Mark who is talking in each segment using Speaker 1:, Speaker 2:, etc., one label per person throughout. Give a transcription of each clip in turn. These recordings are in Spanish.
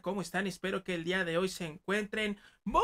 Speaker 1: ¿cómo están? Espero que el día de hoy se encuentren muy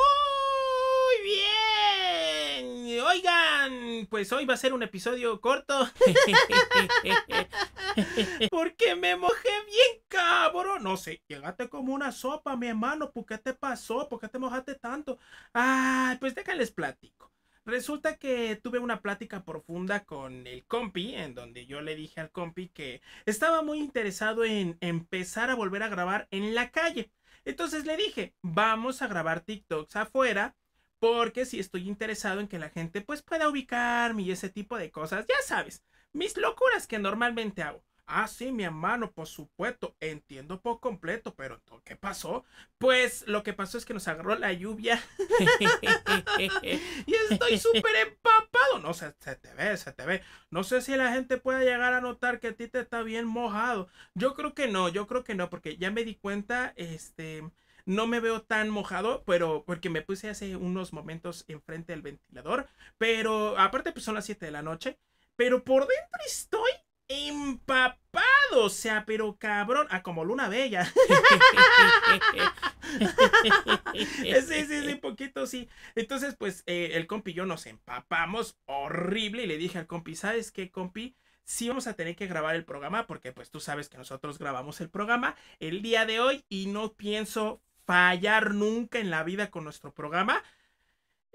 Speaker 1: bien. Oigan, pues hoy va a ser un episodio corto. porque me mojé bien, cabrón. No sé, llegaste como una sopa, mi hermano. ¿Por qué te pasó? ¿Por qué te mojaste tanto? Ay, pues déjales platico. Resulta que tuve una plática profunda con el compi, en donde yo le dije al compi que estaba muy interesado en empezar a volver a grabar en la calle. Entonces le dije, vamos a grabar TikToks afuera, porque si estoy interesado en que la gente pues pueda ubicarme y ese tipo de cosas, ya sabes, mis locuras que normalmente hago. Ah, sí, mi hermano, por supuesto, entiendo por completo, pero ¿qué pasó? Pues lo que pasó es que nos agarró la lluvia y estoy súper empapado. No, se, te ve, se te ve. No sé si la gente puede llegar a notar que a ti te está bien mojado. Yo creo que no, yo creo que no, porque ya me di cuenta, este no me veo tan mojado, pero porque me puse hace unos momentos enfrente del ventilador. Pero aparte, pues son las 7 de la noche. Pero por dentro estoy empapado, o sea, pero cabrón, ah, como luna bella. sí, sí, sí, poquito, sí. Entonces, pues, eh, el compi y yo nos empapamos horrible y le dije al compi, ¿sabes qué, compi? Sí vamos a tener que grabar el programa porque, pues, tú sabes que nosotros grabamos el programa el día de hoy y no pienso fallar nunca en la vida con nuestro programa.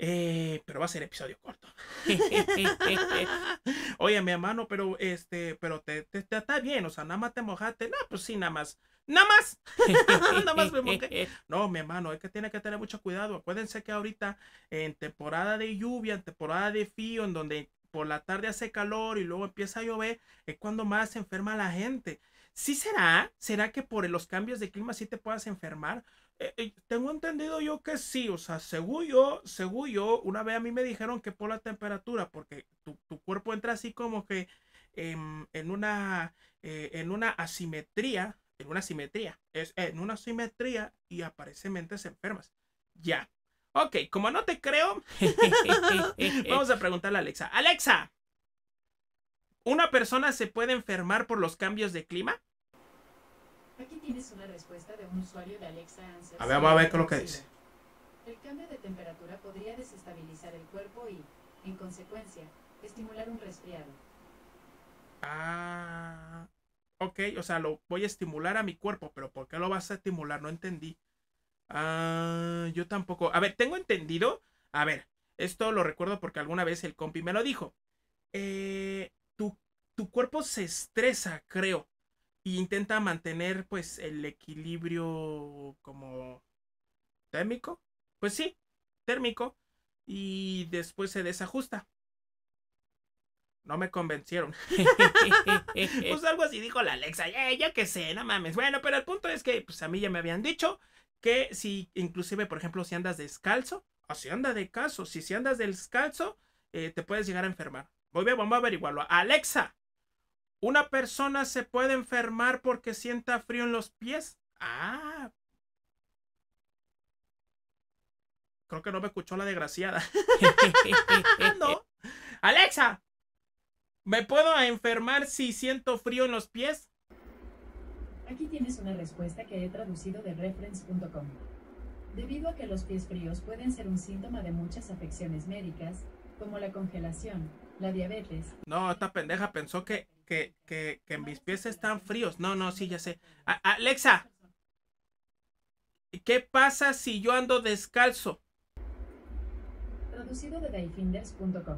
Speaker 1: Eh, pero va a ser episodio corto. Oye, mi hermano, pero este, pero te, está bien, o sea, nada más te mojaste. No, pues sí, nada más. Nada más. nada me mojé. No, mi hermano, es que tiene que tener mucho cuidado. Acuérdense que ahorita en temporada de lluvia, en temporada de frío, en donde por la tarde hace calor y luego empieza a llover, es cuando más se enferma la gente. ¿Sí será? ¿Será que por los cambios de clima sí te puedas enfermar? Eh, eh, tengo entendido yo que sí, o sea, según yo, según yo, una vez a mí me dijeron que por la temperatura, porque tu, cuerpo entra así como que en una eh, en una asimetría, en una simetría, es en una asimetría y aparentemente se enfermas. Ya. Ok, como no te creo, vamos a preguntarle a Alexa. Alexa, ¿Una persona se puede enfermar por los cambios de clima?
Speaker 2: Aquí tienes una respuesta de un usuario de Alexa Answers. A ver, vamos a ver con lo que dice. El cambio de temperatura podría desestabilizar el cuerpo y, en consecuencia, estimular un resfriado.
Speaker 1: Ah. Ok, o sea, lo voy a estimular a mi cuerpo, pero ¿por qué lo vas a estimular? No entendí. Ah, yo tampoco. A ver, tengo entendido. A ver, esto lo recuerdo porque alguna vez el compi me lo dijo. Eh, tu cuerpo se estresa, creo, e intenta mantener pues el equilibrio como térmico, pues sí, térmico, y después se desajusta. No me convencieron. pues algo así dijo la Alexa. ya eh, ya que sé, no mames. Bueno, pero el punto es que pues a mí ya me habían dicho que si inclusive, por ejemplo, si andas descalzo, o si anda de caso, si, si andas descalzo, eh, te puedes llegar a enfermar. voy a vamos a averiguarlo. Alexa, una persona se puede enfermar porque sienta frío en los pies. Ah. Creo que no me escuchó la desgraciada. no. Alexa, ¿me puedo enfermar si siento frío en los pies?
Speaker 2: Aquí tienes una respuesta que he traducido de reference.com. Debido a que los pies fríos pueden ser un síntoma de muchas afecciones médicas, como la congelación, la diabetes.
Speaker 1: No, esta pendeja pensó que que, que, mis pies están fríos. No, no, sí, ya sé. Alexa, ¿qué pasa si yo ando descalzo?
Speaker 2: Traducido de daifinders.com.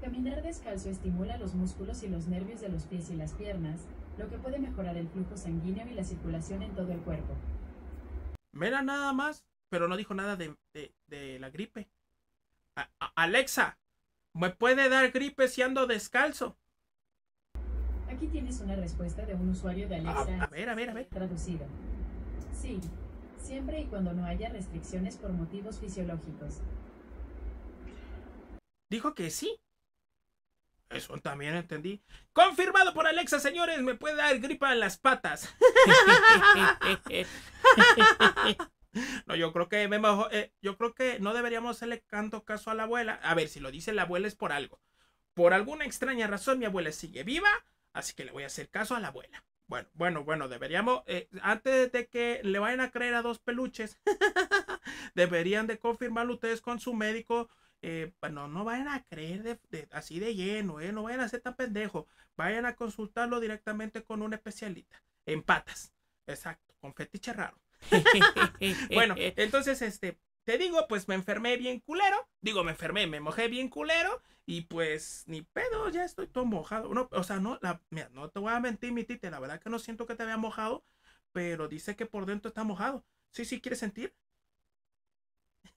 Speaker 2: Caminar descalzo estimula los músculos y los nervios de los pies y las piernas, lo que puede mejorar el flujo sanguíneo y la circulación en todo el cuerpo.
Speaker 1: Mira nada más, pero no dijo nada de, la gripe. Alexa, ¿me puede dar gripe si ando descalzo?
Speaker 2: Aquí tienes una respuesta de un usuario de ah, Alexa. A, ver, a ver, a ver. Traducido. Sí, siempre y cuando no haya restricciones por motivos fisiológicos.
Speaker 1: Dijo que sí. Eso también entendí. Confirmado por Alexa, señores, me puede dar gripa en las patas. no, yo creo que me eh, yo creo que no deberíamos hacerle tanto caso a la abuela. A ver, si lo dice la abuela es por algo. Por alguna extraña razón mi abuela sigue viva Así que le voy a hacer caso a la abuela. Bueno, bueno, bueno, deberíamos, eh, antes de que le vayan a creer a dos peluches, deberían de confirmarlo ustedes con su médico. Eh, bueno, no, no vayan a creer así de lleno, eh, no vayan a ser tan pendejos. Vayan a consultarlo directamente con un especialista en patas. Exacto, con fetiche raro. bueno, entonces, este, te digo, pues me enfermé bien culero. Digo, me enfermé, me mojé bien culero. Y pues, ni pedo, ya estoy todo mojado. o sea, no, la, no te voy a mentir, mi tite. La verdad que no siento que te había mojado. Pero dice que por dentro está mojado. Sí, sí, ¿quieres sentir?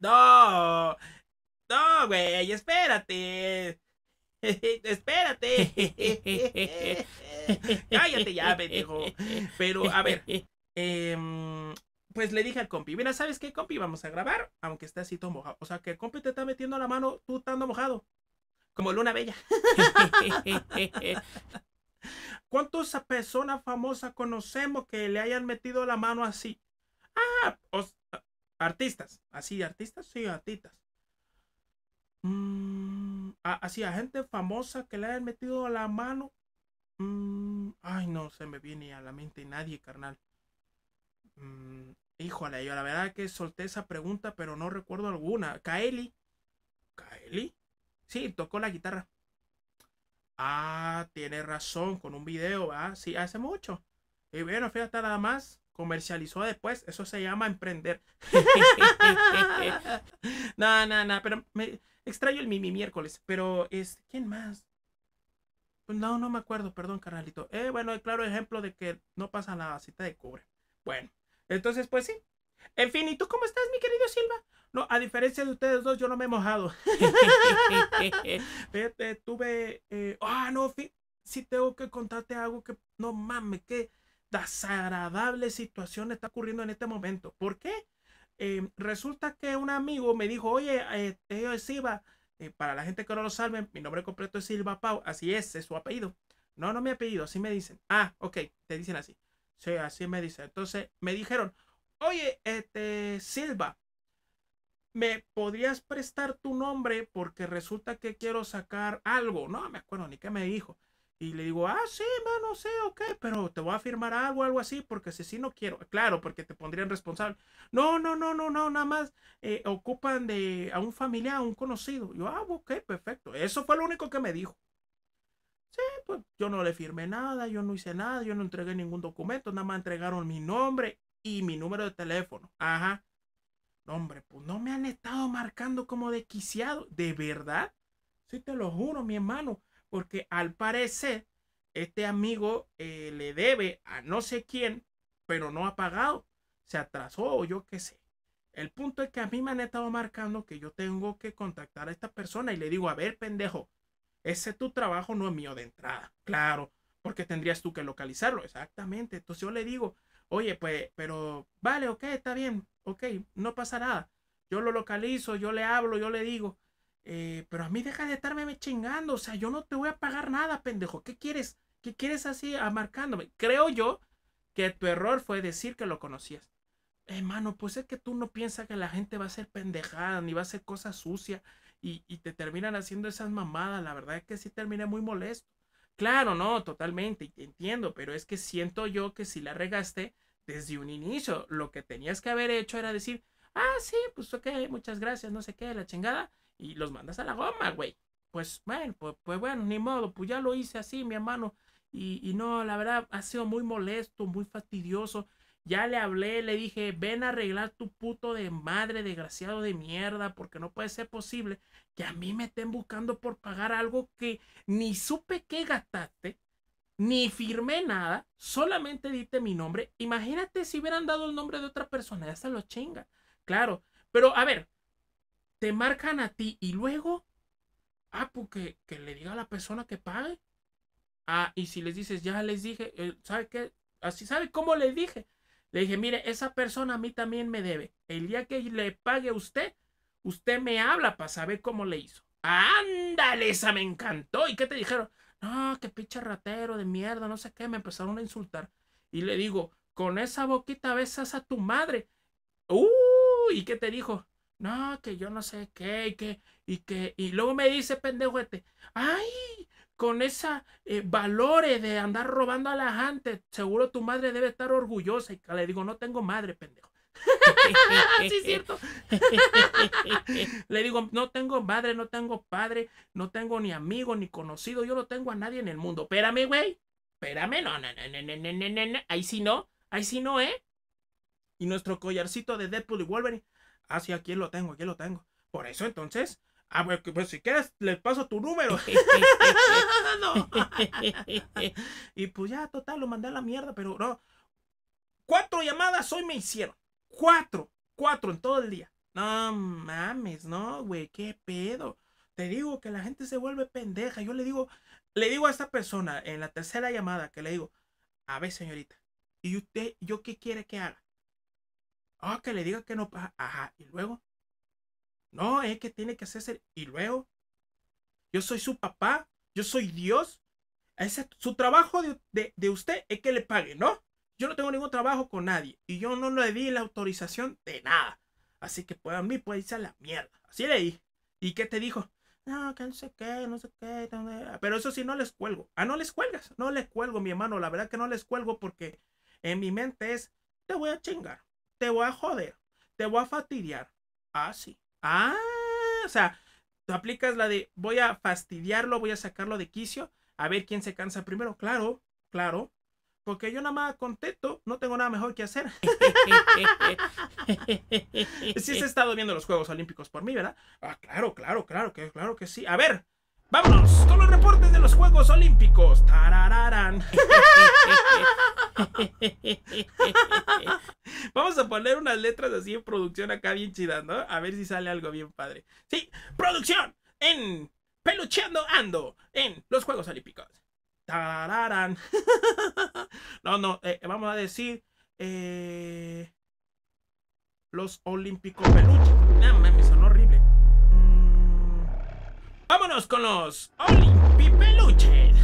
Speaker 1: No, no, güey, espérate. espérate. Cállate ya, pendejo. Pero, a ver. Eh, pues le dije al compi, mira, ¿sabes qué, compi? Vamos a grabar, aunque esté así todo mojado. O sea, que el compi te está metiendo la mano, tú estando mojado. Como Luna Bella. ¿Cuántas personas famosas conocemos que le hayan metido la mano así? Ah, artistas. Así, artistas, sí, artistas. Mm, así, a gente famosa que le hayan metido la mano. Mm, ay, no se me viene a la mente nadie, carnal. Mm, Híjole, yo la verdad que solté esa pregunta, pero no recuerdo alguna. Kaeli. ¿Kaeli? Sí, tocó la guitarra. Ah, tiene razón, con un video, ¿verdad? Sí, hace mucho. Y bueno, fíjate nada más, comercializó después. Eso se llama emprender. no, no, no, pero me extraño el mi miércoles. Pero es, este, ¿quién más? Pues no, no me acuerdo, perdón, carnalito. Eh, bueno, claro ejemplo de que no pasa nada, cita de cobre. Bueno, entonces, pues sí. En fin, ¿y tú cómo estás, mi querido Silva? No, a diferencia de ustedes dos, yo no me he mojado. Fíjate, tuve. Eh, ah, no, si sí tengo que contarte algo que. No mames, qué desagradable situación está ocurriendo en este momento. ¿Por qué? Eh, resulta que un amigo me dijo, oye, eh, Silva, eh, para la gente que no lo sabe, mi nombre completo es Silva Pau, así es, es su apellido. No, no mi apellido, así me dicen. Ah, ok, te dicen así. Sí, así me dice. Entonces me dijeron, oye, este, Silva, ¿me podrías prestar tu nombre? Porque resulta que quiero sacar algo. No me acuerdo ni qué me dijo. Y le digo, ah, sí, no sé, ok, pero te voy a firmar algo, algo así, porque si sí, no quiero, claro, porque te pondrían responsable. No, no, no, no, no, nada más eh, ocupan de a un familiar, a un conocido. Yo, ah, ok, perfecto. Eso fue lo único que me dijo. Sí, pues yo no le firmé nada, yo no hice nada, yo no entregué ningún documento, nada más entregaron mi nombre y mi número de teléfono. Ajá. hombre, pues no me han estado marcando como desquiciado, de verdad. Sí, te lo juro, mi hermano, porque al parecer este amigo eh, le debe a no sé quién, pero no ha pagado, se atrasó o yo qué sé. El punto es que a mí me han estado marcando que yo tengo que contactar a esta persona y le digo, a ver, pendejo, ese tu trabajo no es mío de entrada, claro, porque tendrías tú que localizarlo, exactamente. Entonces yo le digo, oye, pues, pero vale, ok, está bien, ok, no pasa nada. Yo lo localizo, yo le hablo, yo le digo, eh, pero a mí deja de estarme chingando, o sea, yo no te voy a pagar nada, pendejo, ¿qué quieres? ¿Qué quieres así amarcándome? Creo yo que tu error fue decir que lo conocías. Hermano, pues es que tú no piensas que la gente va a ser pendejada ni va a hacer cosas sucias y, te terminan haciendo esas mamadas. La verdad es que sí terminé muy molesto. Claro, no, totalmente, entiendo, pero es que siento yo que si la regaste desde un inicio, lo que tenías que haber hecho era decir, ah, sí, pues ok, muchas gracias, no sé qué, la chingada, y los mandas a la goma, güey. Pues bueno, pues, pues bueno, ni modo, pues ya lo hice así, mi hermano. Y, y, no, la verdad, ha sido muy molesto, muy fastidioso. Ya le hablé, le dije, ven a arreglar tu puto de madre, desgraciado de mierda, porque no puede ser posible que a mí me estén buscando por pagar algo que ni supe que gastaste, ni firmé nada, solamente diste mi nombre. Imagínate si hubieran dado el nombre de otra persona, ya se lo chinga. Claro, pero a ver, te marcan a ti y luego, ah, porque pues que le diga a la persona que pague. Ah, y si les dices, ya les dije, eh, ¿sabe qué? Así, ¿sabe cómo les dije? Le dije, mire, esa persona a mí también me debe. El día que le pague usted, usted me habla para saber cómo le hizo. Ándale, esa me encantó. ¿Y qué te dijeron? No, qué pinche ratero de mierda, no sé qué. Me empezaron a insultar. Y le digo, con esa boquita besas a tu madre. Uh, ¿y qué te dijo? No, que yo no sé qué, y que, y que, y luego me dice pendejuete, ay, con esa eh, valores de andar robando a la gente. Seguro tu madre debe estar orgullosa. Y le digo, no tengo madre, pendejo. sí, cierto. le digo, no tengo madre, no tengo padre, no tengo ni amigo, ni conocido. Yo no tengo a nadie en el mundo. Espérame, güey. Espérame, no, no, no, no, no, no, no. Ahí sí no, ahí sí no, ¿eh? Y nuestro collarcito de Deadpool y Wolverine. Ah, sí, aquí lo tengo, aquí lo tengo. Por eso entonces, Ah, ver, pues si quieres, les paso tu número. y pues ya, total, lo mandé a la mierda, pero no. Cuatro llamadas hoy me hicieron. Cuatro, cuatro en todo el día. No mames, no, güey, qué pedo. Te digo que la gente se vuelve pendeja. Yo le digo, le digo a esta persona en la tercera llamada que le digo, a ver, señorita, ¿y usted, yo qué quiere que haga? Ah, que le diga que no. Ajá, y luego, no, es que tiene que hacerse. Y luego, yo soy su papá, yo soy Dios. Ese, su trabajo de, usted es que le pague, ¿no? Yo no tengo ningún trabajo con nadie y yo no le di la autorización de nada. Así que pues a mí puede irse a la mierda. Así le ¿Y qué te dijo? No, que no sé qué, no sé qué. Ah, pero eso sí, no les cuelgo. Ah, no les cuelgas. No les cuelgo, mi hermano. La verdad que no les cuelgo porque en mi mente es, te voy a chingar, te voy a joder, te voy a fatidiar, Ah, sí. Ah, o sea, tú aplicas la de voy a fastidiarlo, voy a sacarlo de quicio, a ver quién se cansa primero. Claro, claro. Porque yo nada más contento, no tengo nada mejor que hacer. Si se estado viendo los Juegos Olímpicos por mí, ¿verdad? Ah, claro, claro, claro, claro que sí. A ver, ¡Vámonos! Con los reportes de los Juegos Olímpicos. Tarararán. Vamos a poner unas letras así en producción acá bien chidas, ¿no? A ver si sale algo bien padre. Sí, producción en Pelucheando Ando en los Juegos Olímpicos. Tarararán. no, no, eh, vamos a decir eh, los Olímpicos Peluche. No sonó son horrible. ¡Vámonos con los Olimpipeluches!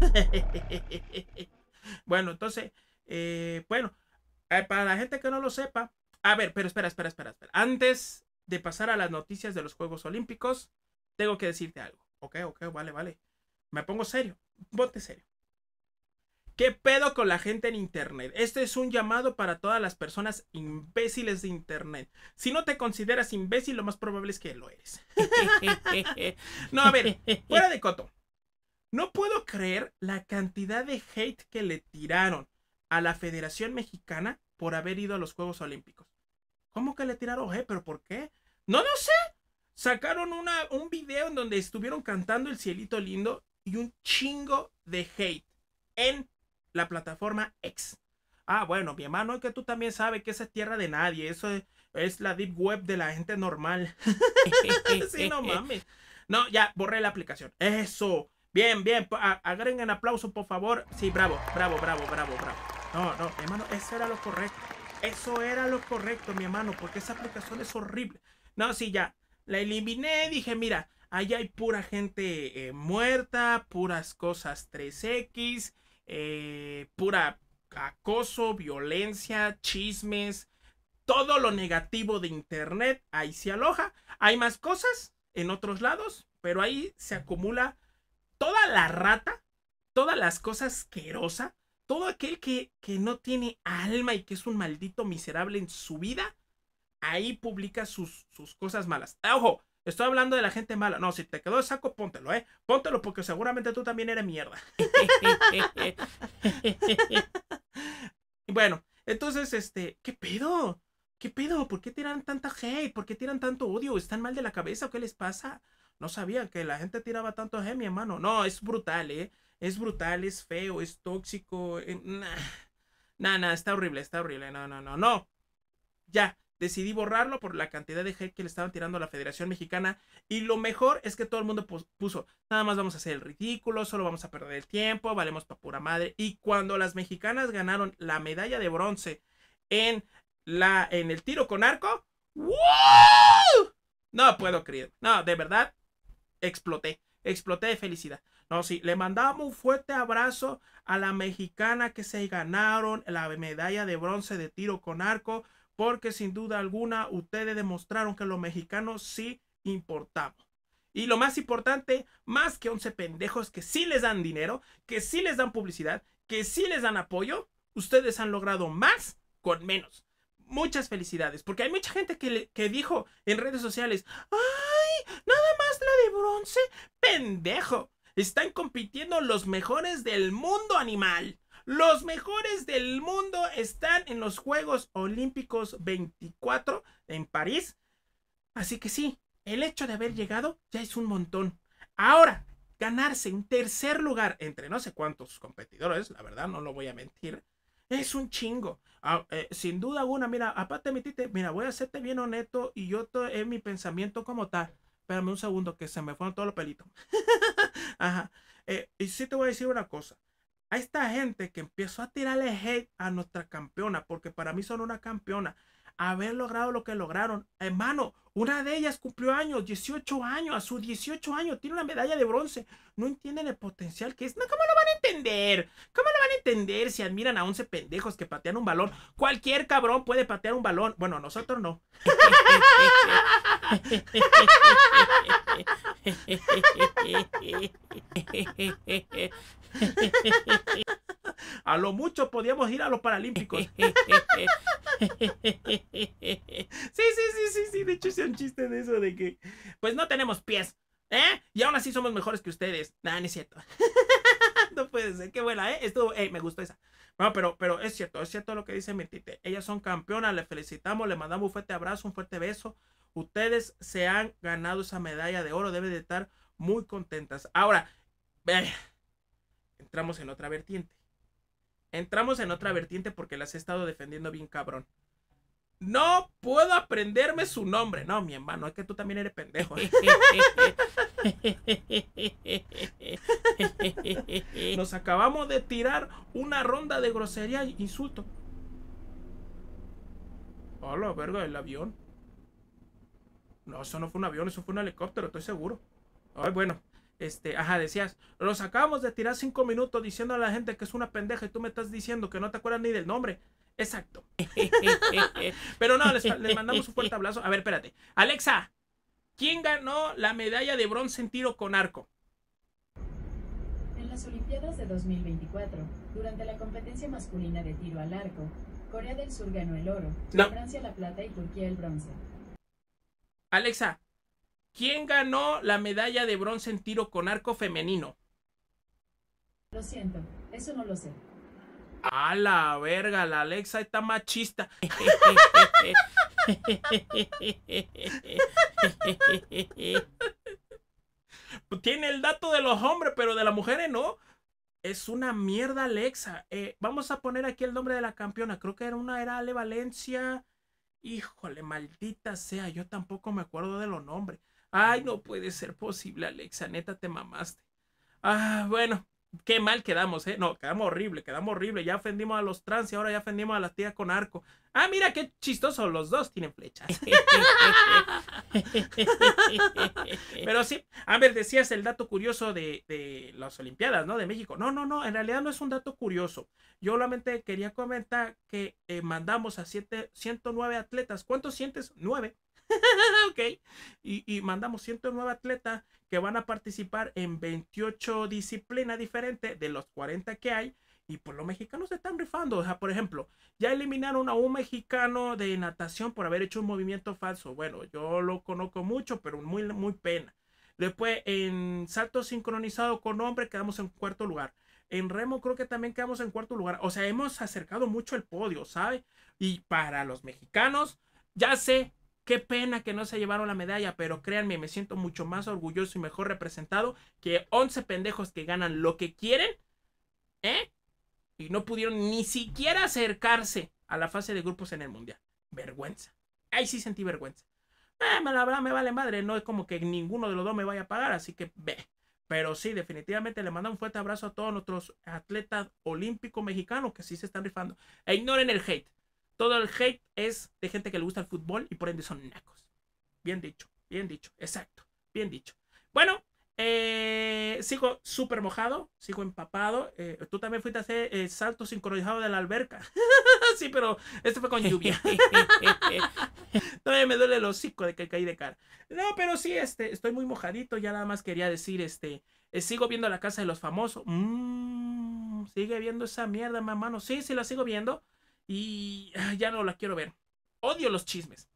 Speaker 1: bueno, entonces, eh, bueno, eh, para la gente que no lo sepa, a ver, pero espera, espera, espera, espera. Antes de pasar a las noticias de los Juegos Olímpicos, tengo que decirte algo. Ok, ok, vale, vale. Me pongo serio, ponte serio. ¿Qué pedo con la gente en Internet? Este es un llamado para todas las personas imbéciles de Internet. Si no te consideras imbécil, lo más probable es que lo eres. no, a ver, fuera de coto. No puedo creer la cantidad de hate que le tiraron a la Federación Mexicana por haber ido a los Juegos Olímpicos. ¿Cómo que le tiraron ¿Eh? ¿Pero por qué? No lo sé. Sacaron un video en donde estuvieron cantando el cielito lindo y un chingo de hate en la plataforma X. Ah, bueno, mi hermano, es que tú también sabes que esa es tierra de nadie. Eso es, la deep web de la gente normal. sí, no mames. No, ya, borré la aplicación. Eso. Bien, bien. Agreguen aplauso, por favor. Sí, bravo, bravo, bravo, bravo, bravo. No, no, mi hermano, eso era lo correcto. Eso era lo correcto, mi hermano, porque esa aplicación es horrible. No, sí, ya. La eliminé, dije, mira, ahí hay pura gente eh, muerta, puras cosas 3X, eh, pura acoso, violencia, chismes, todo lo negativo de Internet, ahí se aloja. Hay más cosas en otros lados, pero ahí se acumula toda la rata, todas las cosas asquerosas, todo aquel que, que no tiene alma y que es un maldito miserable en su vida, ahí publica sus, sus cosas malas. Ah, ojo, Estoy hablando de la gente mala. No, si te quedó el saco, póntelo, ¿eh? Póntelo porque seguramente tú también eres mierda. bueno, entonces, este, ¿qué pedo? ¿Qué pedo? ¿Por qué tiran tanta hate? ¿Por qué tiran tanto odio? ¿Están mal de la cabeza o qué les pasa? No sabía que la gente tiraba tanto hate, mi hermano. No, es brutal, ¿eh? Es brutal, es feo, es tóxico. Eh, Nada, está horrible, está horrible. No, no, no, no. Ya, decidí borrarlo por la cantidad de hate que le estaban tirando a la Federación Mexicana. Y lo mejor es que todo el mundo puso, nada más vamos a hacer el ridículo, solo vamos a perder el tiempo, valemos para pura madre. Y cuando las mexicanas ganaron la medalla de bronce en, la, en el tiro con arco, No puedo creer. No, de verdad, exploté. Exploté de felicidad. No, sí, le mandamos un fuerte abrazo a la mexicana que se ganaron la medalla de bronce de tiro con arco porque sin duda alguna ustedes demostraron que los mexicanos sí importamos. Y lo más importante, más que 11 pendejos que sí les dan dinero, que sí les dan publicidad, que sí les dan apoyo, ustedes han logrado más con menos. Muchas felicidades, porque hay mucha gente que, que dijo en redes sociales, ¡ay! Nada más la de bronce, pendejo. Están compitiendo los mejores del mundo animal. Los mejores del mundo están en los Juegos Olímpicos 24 en París. Así que sí, el hecho de haber llegado ya es un montón. Ahora, ganarse en tercer lugar entre no sé cuántos competidores, la verdad no lo voy a mentir, es un chingo. Ah, eh, sin duda alguna, mira, aparte mi tite, mira, voy a hacerte bien honesto y yo en eh, mi pensamiento como tal. Espérame un segundo que se me fueron todos los pelitos. Ajá. Eh, y sí te voy a decir una cosa a esta gente que empezó a tirarle hate a nuestra campeona, porque para mí son una campeona, haber logrado lo que lograron. Hermano, una de ellas cumplió años, 18 años, a sus 18 años tiene una medalla de bronce. No entienden el potencial que es. ¿Cómo lo van a entender? ¿Cómo lo van a entender si admiran a 11 pendejos que patean un balón? Cualquier cabrón puede patear un balón. Bueno, nosotros no. A lo mucho podíamos ir a los Paralímpicos. Sí, sí, sí, sí, sí. De hecho, es un chiste de eso de que, pues no tenemos pies, ¿eh? Y aún así somos mejores que ustedes. Nada no es cierto. No puede ser, qué buena, ¿eh? eh me gustó esa. pero, pero es cierto, es cierto lo que dice mi Ellas son campeonas, le felicitamos, le mandamos un fuerte abrazo, un fuerte beso. Ustedes se han ganado esa medalla de oro, deben de estar muy contentas. Ahora, vean eh, entramos en otra vertiente. Entramos en otra vertiente porque las he estado defendiendo bien cabrón. No puedo aprenderme su nombre. No, mi hermano, es que tú también eres pendejo. Nos acabamos de tirar una ronda de grosería insulto. Hola, verga, el avión. No, eso no fue un avión, eso fue un helicóptero, estoy seguro. Ay, bueno este, ajá, decías, los acabamos de tirar cinco minutos diciendo a la gente que es una pendeja y tú me estás diciendo que no te acuerdas ni del nombre. Exacto. Pero no, les, mandamos un fuerte abrazo. A ver, espérate. Alexa, ¿quién ganó la medalla de bronce en tiro con arco?
Speaker 2: En las Olimpiadas de 2024, durante la competencia masculina de tiro al arco, Corea del Sur ganó el oro, Francia la plata y Turquía el bronce.
Speaker 1: Alexa, ¿Quién ganó la medalla de bronce en tiro con arco femenino?
Speaker 2: Lo siento, eso no lo sé.
Speaker 1: A la verga, la Alexa está machista. Tiene el dato de los hombres, pero de las mujeres no. Es una mierda Alexa. Eh, vamos a poner aquí el nombre de la campeona. Creo que era una, era Ale Valencia. Híjole, maldita sea. Yo tampoco me acuerdo de los nombres. Ay, no puede ser posible, Alexa, neta, te mamaste. Ah, bueno, qué mal quedamos, ¿eh? No, quedamos horrible, quedamos horrible. Ya ofendimos a los trans y ahora ya ofendimos a la tía con arco. Ah, mira qué chistoso, los dos tienen flechas. Pero sí, a decías el dato curioso de, las Olimpiadas, ¿no? De México. No, no, no, en realidad no es un dato curioso. Yo solamente quería comentar que eh, mandamos a siete, 109 atletas. ¿Cuántos sientes? Nueve ok. Y, y, mandamos 109 atletas que van a participar en 28 disciplinas diferentes de los 40 que hay. Y pues los mexicanos se están rifando. O sea, por ejemplo, ya eliminaron a un mexicano de natación por haber hecho un movimiento falso. Bueno, yo lo conozco mucho, pero muy, muy pena. Después, en salto sincronizado con hombre, quedamos en cuarto lugar. En remo creo que también quedamos en cuarto lugar. O sea, hemos acercado mucho el podio, ¿sabe? Y para los mexicanos, ya sé, Qué pena que no se llevaron la medalla, pero créanme, me siento mucho más orgulloso y mejor representado que 11 pendejos que ganan lo que quieren, ¿eh? Y no pudieron ni siquiera acercarse a la fase de grupos en el mundial. Vergüenza. Ahí sí sentí vergüenza. Eh, me la me vale madre, no es como que ninguno de los dos me vaya a pagar, así que ve. Pero sí, definitivamente le mando un fuerte abrazo a todos nuestros atletas olímpicos mexicanos que sí se están rifando. E ignoren el hate. Todo el hate es de gente que le gusta el fútbol y por ende son nacos. Bien dicho, bien dicho, exacto, bien dicho. Bueno, eh, sigo súper mojado, sigo empapado. Eh, tú también fuiste a hacer el eh, salto sincronizado de la alberca. sí, pero esto fue con lluvia. Todavía me duele el hocico de que caí de cara. No, pero sí, este, estoy muy mojadito. Ya nada más quería decir, este, sigo viendo la casa de los famosos. Mm, sigue viendo esa mierda, mamá. No, sí, sí, la sigo viendo. Y ah, ya no la quiero ver. Odio los chismes.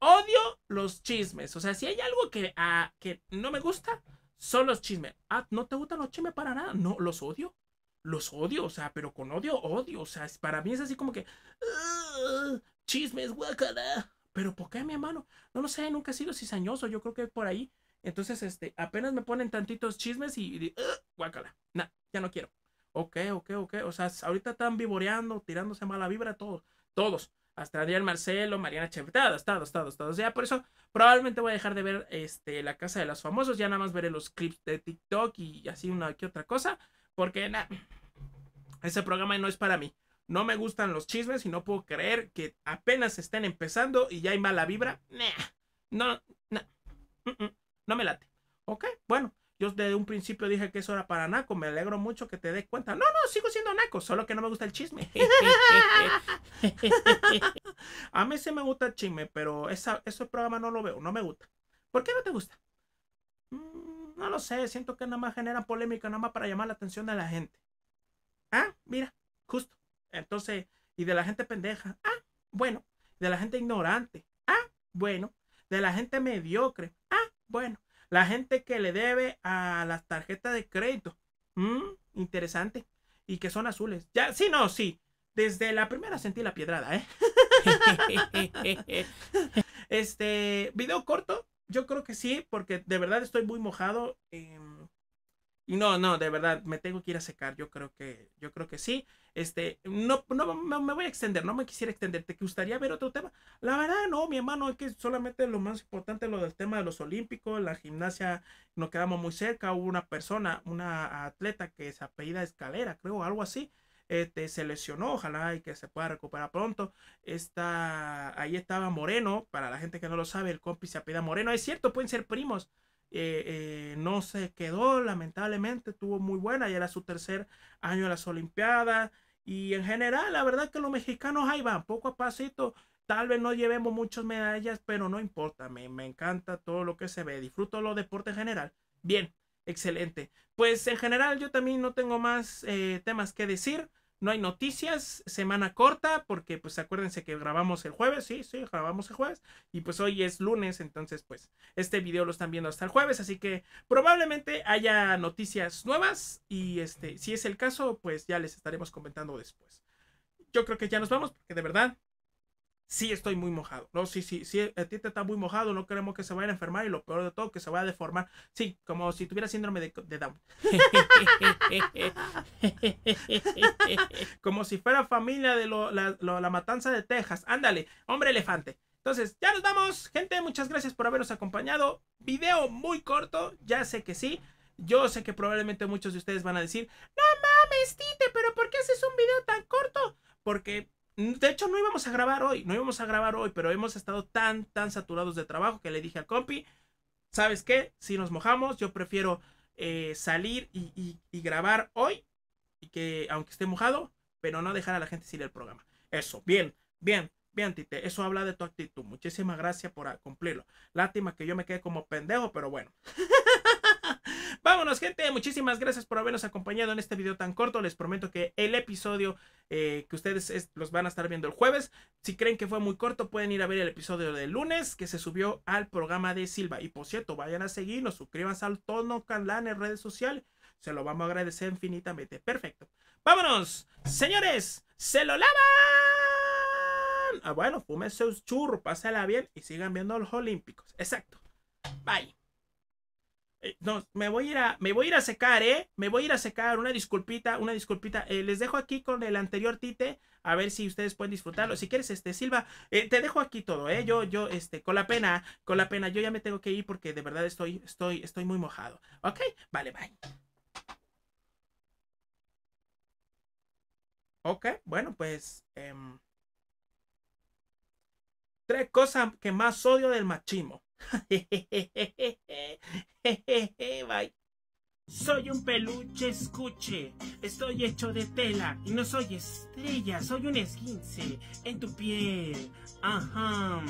Speaker 1: Odio los chismes. O sea, si hay algo que, ah, que no me gusta, son los chismes. Ah, ¿no te gustan los chismes para nada? No, los odio. Los odio, o sea, pero con odio, odio. O sea, para mí es así como que... chismes, guacala. Pero ¿por qué, mi hermano? No lo sé, nunca he sido cizañoso. Yo creo que por ahí. Entonces, este, apenas me ponen tantitos chismes y... guacala. Nah, ya no quiero. Ok, ok, ok. O sea, ahorita están vivoreando, tirándose mala vibra todos. Todos. Hasta Adrián Marcelo, Mariana estado, todos, todos, todos. Ya por eso probablemente voy a dejar de ver este, La Casa de los Famosos. Ya nada más veré los clips de TikTok y así una que otra cosa. Porque nada, ese programa no es para mí. No me gustan los chismes y no puedo creer que apenas estén empezando y ya hay mala vibra. No, no, mm, mm, no me late. Ok, bueno. Yo desde un principio dije que eso era para naco. Me alegro mucho que te des cuenta. No, no, sigo siendo naco, solo que no me gusta el chisme. a mí sí me gusta el chisme, pero esa, programa programa no lo veo, no me gusta. ¿Por qué no te gusta? Mm, no lo sé, siento que nada más genera polémica, nada más para llamar la atención de la gente. Ah, mira, justo. Entonces, y de la gente pendeja. Ah, bueno. De la gente ignorante. Ah, bueno. De la gente mediocre. Ah, bueno. La gente que le debe a las tarjetas de crédito. Mm, interesante. Y que son azules. Ya, sí, no, sí. Desde la primera sentí la piedrada, ¿eh? este, video corto, yo creo que sí, porque de verdad estoy muy mojado. Em, no, no, de verdad, me tengo que ir a secar, yo creo que, yo creo que sí. Este, no, no me, voy a extender, no me quisiera extender, ¿te gustaría ver otro tema? La verdad, no, mi hermano, es que solamente lo más importante, lo del tema de los olímpicos, la gimnasia, nos quedamos muy cerca, hubo una persona, una atleta que se apellida Escalera, creo, algo así, este, se lesionó, ojalá y que se pueda recuperar pronto. Está, ahí estaba Moreno, para la gente que no lo sabe, el compi se apellida Moreno, es cierto, pueden ser primos, eh, eh, no se quedó, lamentablemente, tuvo muy buena, ya era su tercer año de las Olimpiadas. Y en general, la verdad que los mexicanos ahí van, poco a pasito. Tal vez no llevemos muchas medallas, pero no importa, me, me encanta todo lo que se ve, disfruto los deportes en general. Bien, excelente. Pues en general yo también no tengo más eh, temas que decir no hay noticias, semana corta, porque pues acuérdense que grabamos el jueves, sí, sí, grabamos el jueves, y pues hoy es lunes, entonces pues este video lo están viendo hasta el jueves, así que probablemente haya noticias nuevas y este, si es el caso, pues ya les estaremos comentando después. Yo creo que ya nos vamos, porque de verdad sí estoy muy mojado, ¿no? Sí, sí, sí, el te está muy mojado, no queremos que se vaya a enfermar y lo peor de todo, que se vaya a deformar. Sí, como si tuviera síndrome de, de Down. como si fuera familia de la, la matanza de Texas. Ándale, hombre elefante. Entonces, ya nos vamos, gente. Muchas gracias por habernos acompañado. Video muy corto, ya sé que sí. Yo sé que probablemente muchos de ustedes van a decir, no mames, Tite, pero ¿por qué haces un video tan corto? Porque de hecho, no íbamos a grabar hoy, no íbamos a grabar hoy, pero hemos estado tan, tan saturados de trabajo que le dije al compi, ¿sabes qué? Si nos mojamos, yo prefiero eh, salir y, grabar hoy, y que aunque esté mojado, pero no dejar a la gente sin el programa. Eso, bien, bien, bien, Tite, eso habla de tu actitud. Muchísimas gracias por cumplirlo. Lástima que yo me quede como pendejo, pero bueno. Vámonos, gente. Muchísimas gracias por habernos acompañado en este video tan corto. Les prometo que el episodio eh, que ustedes los van a estar viendo el jueves. Si creen que fue muy corto, pueden ir a ver el episodio del lunes que se subió al programa de Silva. Y por cierto, vayan a seguirnos, suscribanse al Tono Canal en redes sociales. Se lo vamos a agradecer infinitamente. Perfecto. Vámonos, señores. Se lo lavan. Ah, bueno, fúmense un churro, pásala bien y sigan viendo los Olímpicos. Exacto. Bye. Eh, no, me voy a ir a, me voy a ir a secar, ¿eh? Me voy a ir a secar, una disculpita, una disculpita. Eh, les dejo aquí con el anterior Tite, a ver si ustedes pueden disfrutarlo. Si quieres, este, Silva, eh, te dejo aquí todo, ¿eh? Yo, yo, este, con la pena, con la pena, yo ya me tengo que ir porque de verdad estoy, estoy, estoy muy mojado. ¿Ok? Vale, bye. Ok, bueno, pues... Em, tres cosas que más odio del machismo. Soy un peluche escuche, estoy hecho de tela y no soy estrella, soy un esquince en tu piel. Ajá.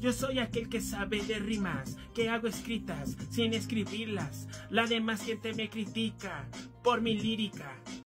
Speaker 1: Yo soy aquel que sabe de rimas, que hago escritas sin escribirlas. La demás gente me critica por mi lírica,